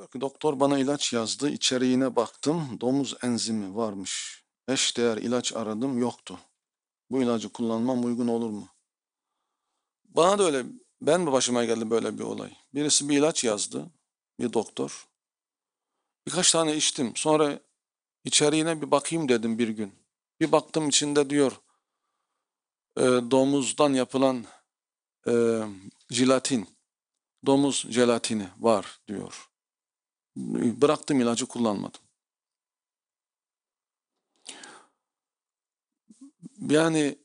Diyor ki doktor bana ilaç yazdı. İçeriğine baktım. Domuz enzimi varmış. Eş değer ilaç aradım yoktu. Bu ilacı kullanmam uygun olur mu? Bana da öyle ben mi başıma geldi böyle bir olay? Birisi bir ilaç yazdı. Bir doktor. Birkaç tane içtim. Sonra içeriğine bir bakayım dedim bir gün. Bir baktım içinde diyor e, domuzdan yapılan e, jelatin, domuz jelatini var diyor bıraktım ilacı kullanmadım. Yani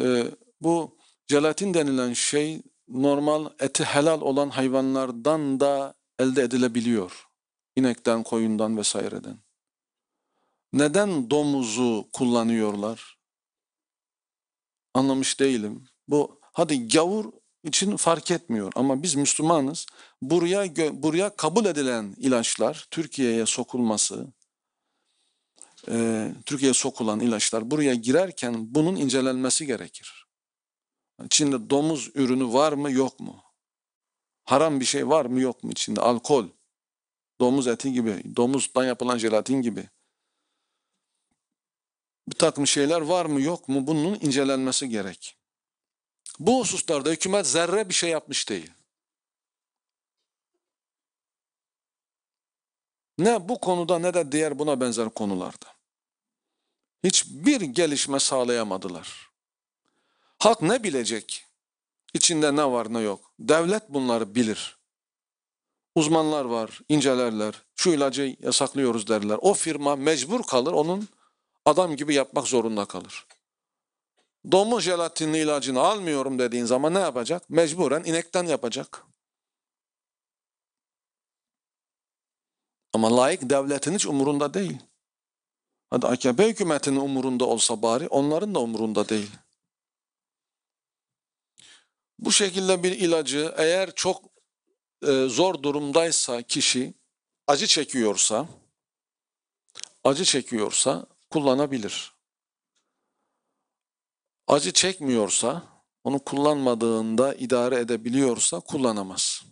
e, bu jelatin denilen şey normal eti helal olan hayvanlardan da elde edilebiliyor. İnekten, koyundan vesaireden. Neden domuzu kullanıyorlar? Anlamış değilim. Bu hadi gavur için fark etmiyor. Ama biz Müslümanız. Buraya buraya kabul edilen ilaçlar Türkiye'ye sokulması, e, Türkiye'ye sokulan ilaçlar buraya girerken bunun incelenmesi gerekir. Çin'de domuz ürünü var mı yok mu? Haram bir şey var mı yok mu içinde? Alkol, domuz eti gibi, domuzdan yapılan jelatin gibi. Bir takım şeyler var mı yok mu bunun incelenmesi gerek. Bu hususlarda hükümet zerre bir şey yapmış değil. Ne bu konuda ne de diğer buna benzer konularda. Hiçbir gelişme sağlayamadılar. Halk ne bilecek? İçinde ne var ne yok. Devlet bunları bilir. Uzmanlar var, incelerler. Şu ilacı yasaklıyoruz derler. O firma mecbur kalır, onun adam gibi yapmak zorunda kalır. Domuz jelatinli ilacını almıyorum dediğin zaman ne yapacak? Mecburen inekten yapacak. Ama layık devletin hiç umurunda değil. Hadi AKP hükümetinin umurunda olsa bari onların da umurunda değil. Bu şekilde bir ilacı eğer çok e, zor durumdaysa kişi acı çekiyorsa acı çekiyorsa kullanabilir acı çekmiyorsa, onu kullanmadığında idare edebiliyorsa kullanamaz.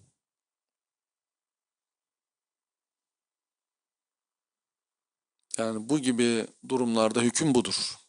Yani bu gibi durumlarda hüküm budur.